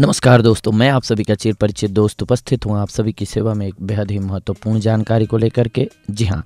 नमस्कार दोस्तों मैं आप सभी का चिर परिचित दोस्त उपस्थित हूँ आप सभी की सेवा में एक बेहद ही महत्वपूर्ण जानकारी को लेकर के जी हाँ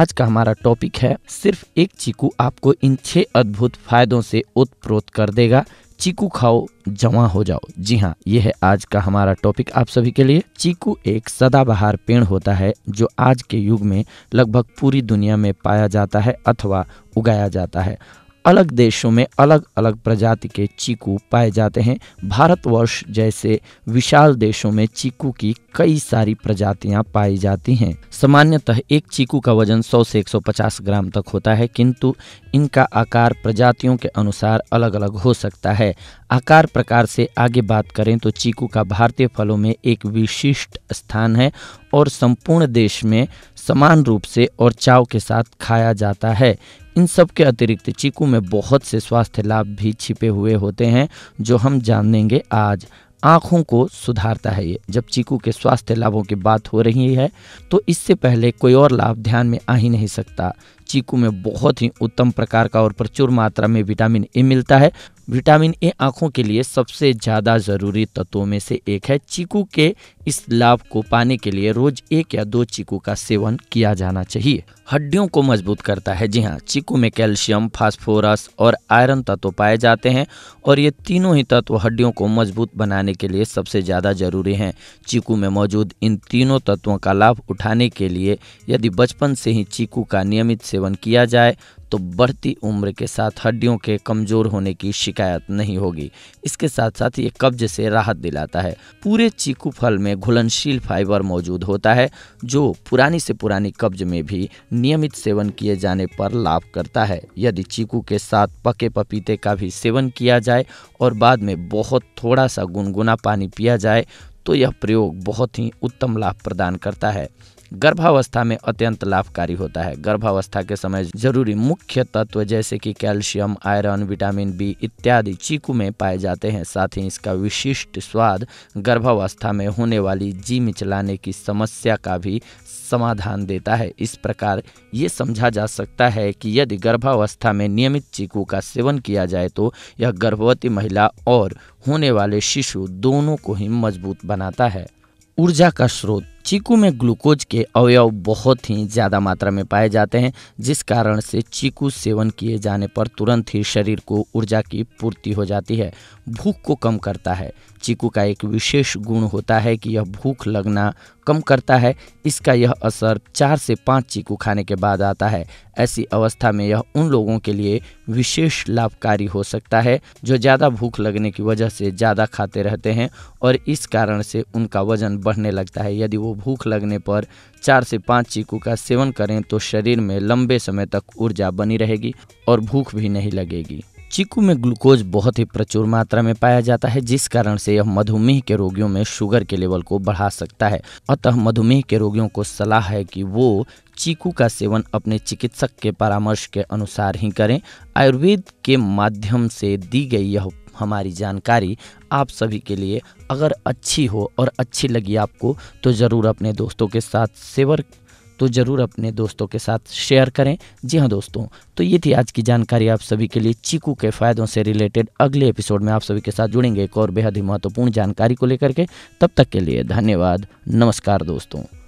आज का हमारा टॉपिक है सिर्फ एक चीकू आपको इन छह अद्भुत फायदों से उत्प्रोत कर देगा चीकू खाओ जमा हो जाओ जी हाँ यह है आज का हमारा टॉपिक आप सभी के लिए चीकू एक सदाबहार पेड़ होता है जो आज के युग में लगभग पूरी दुनिया में पाया जाता है अथवा उगाया जाता है अलग देशों में अलग अलग प्रजाति के चीकू पाए जाते हैं भारतवर्ष जैसे विशाल देशों में चीकू की कई सारी प्रजातियां पाई जाती हैं सामान्यतः एक चीकू का वजन 100 से 150 ग्राम तक होता है किंतु इनका आकार प्रजातियों के अनुसार अलग अलग हो सकता है आकार प्रकार से आगे बात करें तो चीकू का भारतीय फलों में एक विशिष्ट स्थान है और संपूर्ण देश में समान रूप से और चाव के साथ खाया जाता है इन सब के अतिरिक्त चीकू में बहुत से स्वास्थ्य लाभ भी छिपे हुए होते हैं जो हम जानेंगे आज आँखों को सुधारता है ये जब चीकू के स्वास्थ्य लाभों की बात हो रही है तो इससे पहले कोई और लाभ ध्यान में आ ही नहीं सकता चीकू में बहुत ही उत्तम प्रकार का और प्रचुर मात्रा में विटामिन ए मिलता है विटामिन ए आंखों के लिए सबसे ज़्यादा ज़रूरी तत्वों में से एक है चीकू के इस लाभ को पाने के लिए रोज एक या दो चीकू का सेवन किया जाना चाहिए हड्डियों को मजबूत करता है जी हाँ चीकू में कैल्शियम फास्फोरस और आयरन तत्व पाए जाते हैं और ये तीनों ही तत्व हड्डियों को मजबूत बनाने के लिए सबसे ज़्यादा जरूरी हैं चीकू में मौजूद इन तीनों तत्वों का लाभ उठाने के लिए यदि बचपन से ही चीकू का नियमित से सेवन किया जाए तो बढ़ती उम्र के साथ हड्डियों के कमज़ोर होने की शिकायत नहीं होगी इसके साथ साथ ये कब्ज से राहत दिलाता है पूरे चीकू फल में घुलनशील फाइबर मौजूद होता है जो पुरानी से पुरानी कब्ज में भी नियमित सेवन किए जाने पर लाभ करता है यदि चीकू के साथ पके पपीते का भी सेवन किया जाए और बाद में बहुत थोड़ा सा गुनगुना पानी पिया जाए तो यह प्रयोग बहुत ही उत्तम लाभ प्रदान करता है गर्भावस्था में अत्यंत लाभकारी होता है गर्भावस्था के समय जरूरी मुख्य तत्व जैसे कि कैल्शियम आयरन विटामिन बी इत्यादि चीकू में पाए जाते हैं साथ ही इसका विशिष्ट स्वाद गर्भावस्था में होने वाली जी मिचलाने की समस्या का भी समाधान देता है इस प्रकार ये समझा जा सकता है कि यदि गर्भावस्था में नियमित चीकू का सेवन किया जाए तो यह गर्भवती महिला और होने वाले शिशु दोनों को ही मजबूत बनाता है ऊर्जा का स्रोत चीकू में ग्लूकोज के अवयव बहुत ही ज़्यादा मात्रा में पाए जाते हैं जिस कारण से चीकू सेवन किए जाने पर तुरंत ही शरीर को ऊर्जा की पूर्ति हो जाती है भूख को कम करता है चीकू का एक विशेष गुण होता है कि यह भूख लगना कम करता है इसका यह असर चार से पाँच चीकू खाने के बाद आता है ऐसी अवस्था में यह उन लोगों के लिए विशेष लाभकारी हो सकता है जो ज़्यादा भूख लगने की वजह से ज़्यादा खाते रहते हैं और इस कारण से उनका वजन बढ़ने लगता है यदि वो भूख लगने पर चार से पाँच चीकू का सेवन करें तो शरीर में लंबे समय तक ऊर्जा बनी रहेगी और भूख भी नहीं लगेगी चीकू में ग्लूकोज बहुत ही प्रचुर मात्रा में पाया जाता है जिस कारण से यह मधुमेह के रोगियों में शुगर के लेवल को बढ़ा सकता है अतः मधुमेह के रोगियों को सलाह है कि वो चीकू का सेवन अपने चिकित्सक के परामर्श के अनुसार ही करें आयुर्वेद के माध्यम से दी गई यह हमारी जानकारी आप सभी के लिए अगर अच्छी हो और अच्छी लगी आपको तो ज़रूर अपने दोस्तों के साथ सेवर तो ज़रूर अपने दोस्तों के साथ शेयर करें जी हाँ दोस्तों तो ये थी आज की जानकारी आप सभी के लिए चीकू के फ़ायदों से रिलेटेड अगले एपिसोड में आप सभी के साथ जुड़ेंगे एक और बेहद ही महत्वपूर्ण जानकारी को लेकर के तब तक के लिए धन्यवाद नमस्कार दोस्तों